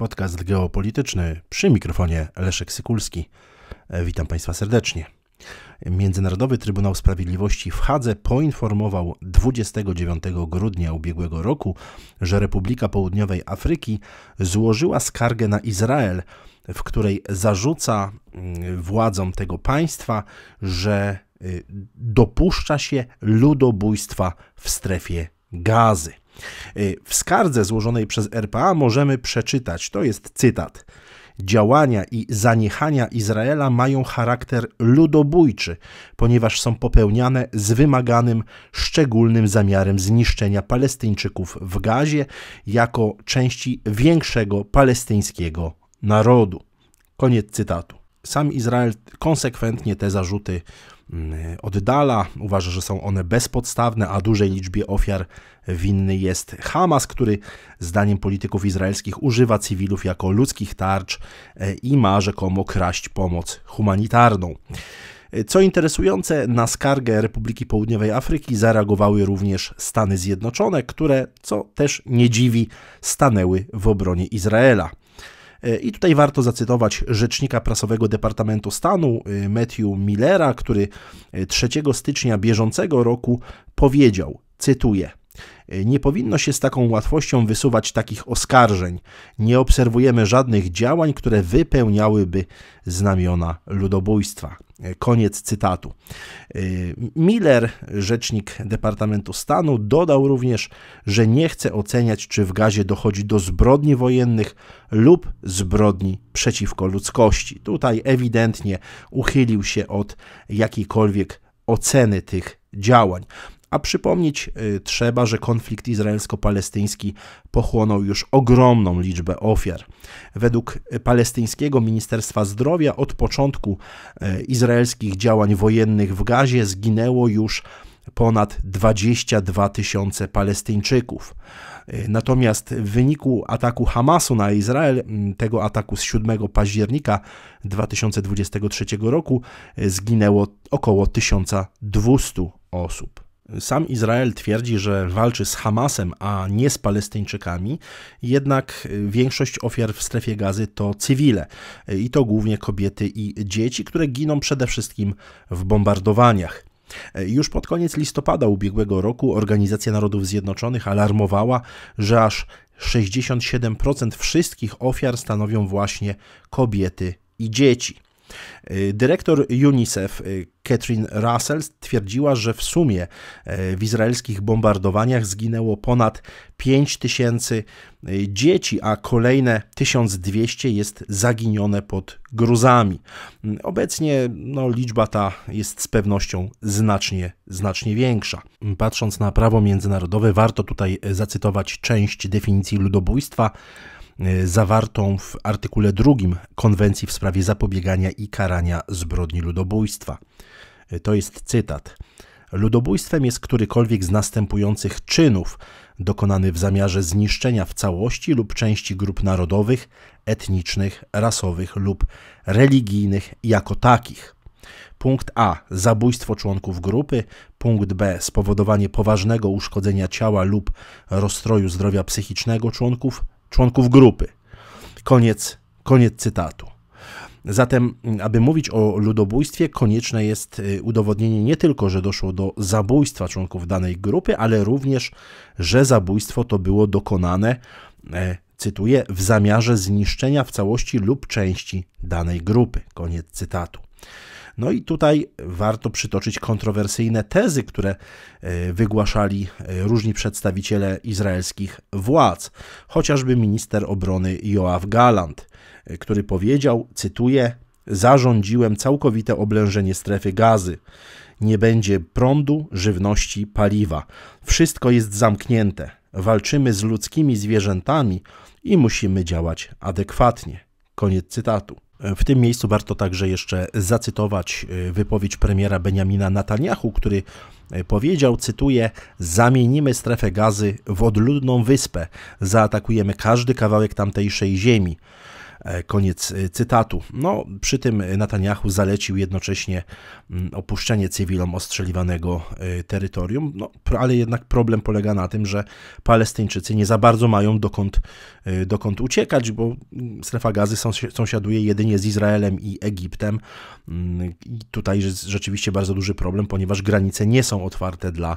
podcast geopolityczny przy mikrofonie Leszek Sykulski. E, witam Państwa serdecznie. Międzynarodowy Trybunał Sprawiedliwości w Hadze poinformował 29 grudnia ubiegłego roku, że Republika Południowej Afryki złożyła skargę na Izrael, w której zarzuca mm, władzom tego państwa, że y, dopuszcza się ludobójstwa w strefie gazy. Y, w skardze złożonej przez RPA możemy przeczytać, to jest cytat. Działania i zaniechania Izraela mają charakter ludobójczy, ponieważ są popełniane z wymaganym szczególnym zamiarem zniszczenia Palestyńczyków w Gazie jako części większego palestyńskiego narodu. Koniec cytatu. Sam Izrael konsekwentnie te zarzuty Y, oddala. Uważa, że są one bezpodstawne, a dużej liczbie ofiar winny jest Hamas, który zdaniem polityków izraelskich używa cywilów jako ludzkich tarcz e, i ma rzekomo kraść pomoc humanitarną. E, co interesujące, na skargę Republiki Południowej Afryki zareagowały również Stany Zjednoczone, które, co też nie dziwi, stanęły w obronie Izraela. E, I tutaj warto zacytować rzecznika prasowego Departamentu Stanu e, Matthew Millera, który 3 e, stycznia bieżącego roku powiedział, cytuję: nie powinno się z taką łatwością wysuwać takich oskarżeń. Nie obserwujemy żadnych działań, które wypełniałyby znamiona ludobójstwa. Koniec cytatu. Y, Miller, rzecznik Departamentu Stanu, dodał również, że nie chce oceniać, czy w gazie dochodzi do zbrodni wojennych lub zbrodni przeciwko ludzkości. Tutaj ewidentnie uchylił się od jakiejkolwiek oceny tych działań. A przypomnieć y, trzeba, że konflikt izraelsko-palestyński pochłonął już ogromną liczbę ofiar. Według palestyńskiego Ministerstwa Zdrowia od początku y, izraelskich działań wojennych w Gazie zginęło już ponad 22 tysiące Palestyńczyków. Y, natomiast w wyniku ataku Hamasu na Izrael, tego ataku z 7 października 2023 roku, zginęło około 1200 osób. Sam Izrael twierdzi, że walczy z Hamasem, a nie z Palestyńczykami, jednak y, większość ofiar w strefie gazy to cywile y, i to głównie kobiety i dzieci, które giną przede wszystkim w bombardowaniach. Y, już pod koniec listopada ubiegłego roku Organizacja Narodów Zjednoczonych alarmowała, że aż 67% wszystkich ofiar stanowią właśnie kobiety i dzieci. Dyrektor UNICEF Catherine Russell twierdziła, że w sumie e, w izraelskich bombardowaniach zginęło ponad 5 tysięcy e, dzieci, a kolejne 1200 jest zaginione pod gruzami. Mm, obecnie no, liczba ta jest z pewnością znacznie, znacznie większa. Mm, patrząc na prawo międzynarodowe, warto tutaj e, zacytować część definicji ludobójstwa. Y, zawartą w artykule 2 Konwencji w sprawie zapobiegania i karania zbrodni ludobójstwa. Y, to jest cytat. Ludobójstwem jest którykolwiek z następujących czynów dokonany w zamiarze zniszczenia w całości lub części grup narodowych, etnicznych, rasowych lub religijnych jako takich. Punkt A zabójstwo członków grupy, punkt B spowodowanie poważnego uszkodzenia ciała lub rozstroju zdrowia psychicznego członków członków grupy. Koniec, koniec cytatu. Zatem, aby mówić o ludobójstwie, konieczne jest y, udowodnienie nie tylko, że doszło do zabójstwa członków danej grupy, ale również, że zabójstwo to było dokonane, e, cytuję, w zamiarze zniszczenia w całości lub części danej grupy. Koniec cytatu. No i tutaj warto przytoczyć kontrowersyjne tezy, które e, wygłaszali e, różni przedstawiciele izraelskich władz, chociażby minister obrony Joaf Galant, e, który powiedział, cytuję, zarządziłem całkowite oblężenie strefy gazy. Nie będzie prądu, żywności, paliwa. Wszystko jest zamknięte. Walczymy z ludzkimi zwierzętami i musimy działać adekwatnie. Koniec cytatu. W tym miejscu warto także jeszcze zacytować e, wypowiedź premiera Benjamina Netanyahu, który e, powiedział, cytuję, zamienimy strefę gazy w odludną wyspę, zaatakujemy każdy kawałek tamtejszej ziemi. E, koniec e, cytatu. No, przy tym Netanyahu zalecił jednocześnie mm, opuszczenie cywilom ostrzeliwanego e, terytorium, no, ale jednak problem polega na tym, że Palestyńczycy nie za bardzo mają dokąd, dokąd uciekać, bo mm, strefa gazy sąsiaduje jedynie z Izraelem i Egiptem. Mm, I tutaj jest rzeczywiście bardzo duży problem, ponieważ granice nie są otwarte dla,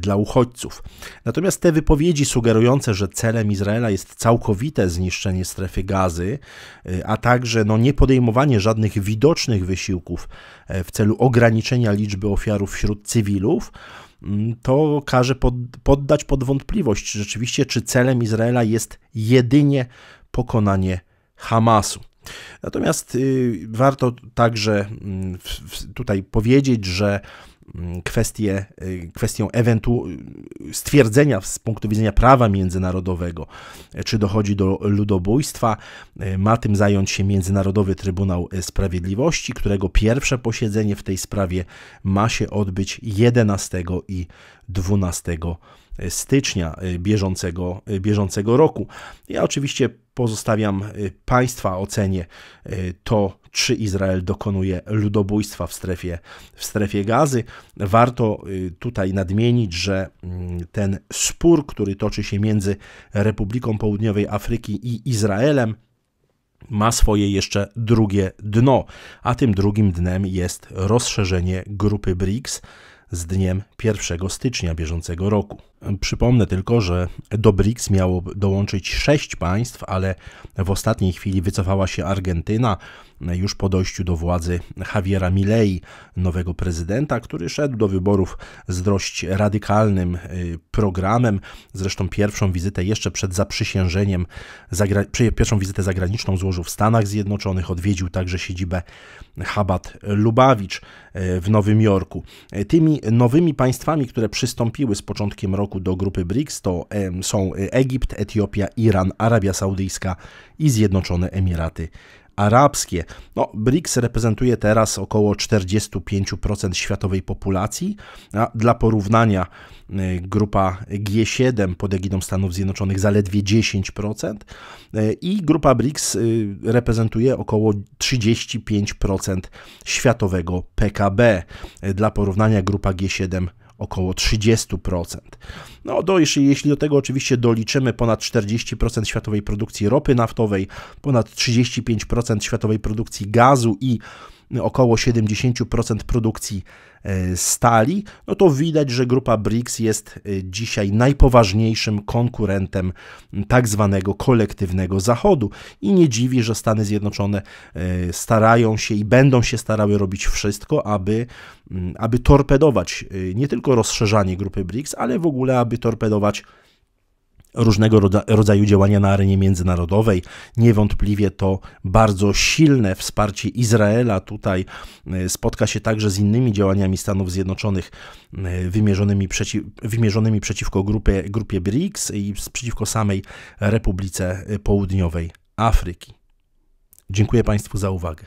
dla uchodźców. Natomiast te wypowiedzi sugerujące, że celem Izraela jest całkowite zniszczenie strefy gazy, Y, a także no, nie podejmowanie żadnych widocznych wysiłków e, w celu ograniczenia liczby ofiarów wśród cywilów, mm, to każe pod, poddać pod wątpliwość rzeczywiście, czy celem Izraela jest jedynie pokonanie Hamasu. Natomiast y, warto także mm, tutaj powiedzieć, że Mm, kwestię, y, kwestią ewentu y, stwierdzenia z punktu widzenia prawa międzynarodowego, e, czy dochodzi do ludobójstwa. E, ma tym zająć się Międzynarodowy Trybunał Sprawiedliwości, którego pierwsze posiedzenie w tej sprawie ma się odbyć 11 i 12 stycznia e, bieżącego, bieżącego roku. Ja oczywiście pozostawiam Państwa ocenie to, czy Izrael dokonuje ludobójstwa w strefie, w strefie gazy. Warto y, tutaj nadmienić, że mm, ten spór, który toczy się między Republiką Południowej Afryki i Izraelem, ma swoje jeszcze drugie dno, a tym drugim dnem jest rozszerzenie grupy BRICS z dniem 1 stycznia bieżącego roku. Przypomnę tylko, że do BRICS miało dołączyć sześć państw, ale w ostatniej chwili wycofała się Argentyna już po dojściu do władzy Javiera Milei, nowego prezydenta, który szedł do wyborów z dość radykalnym y, programem. Zresztą pierwszą wizytę jeszcze przed zaprzysiężeniem, zagra... pierwszą wizytę zagraniczną złożył w Stanach Zjednoczonych, odwiedził także siedzibę Habat Lubawicz y, w Nowym Jorku. Y, tymi nowymi państwami, które przystąpiły z początkiem roku, roku do grupy BRICS to są y, Egipt, Etiopia, Iran, Arabia Saudyjska i Zjednoczone Emiraty Arabskie. No, BRICS reprezentuje teraz około 45% światowej populacji, a dla porównania y, grupa G7 pod egidą Stanów Zjednoczonych zaledwie 10% y, i grupa BRICS reprezentuje około 35% światowego PKB. Dla porównania grupa G7 około 30%. No, do, jeśli, jeśli do tego oczywiście doliczymy ponad 40% światowej produkcji ropy naftowej, ponad 35% światowej produkcji gazu i około 70% produkcji e, stali, no to widać, że grupa BRICS jest e, dzisiaj najpoważniejszym konkurentem tak zwanego kolektywnego Zachodu i nie dziwi, że Stany Zjednoczone e, starają się i będą się starały robić wszystko, aby, aby torpedować nie tylko rozszerzanie grupy BRICS, ale w ogóle aby torpedować różnego rodzaju działania na arenie międzynarodowej. Niewątpliwie to bardzo silne wsparcie Izraela tutaj e, spotka się także z innymi działaniami Stanów Zjednoczonych e, wymierzonymi, przeciw, wymierzonymi przeciwko grupie, grupie BRICS i przeciwko samej Republice Południowej Afryki. Dziękuję Państwu za uwagę.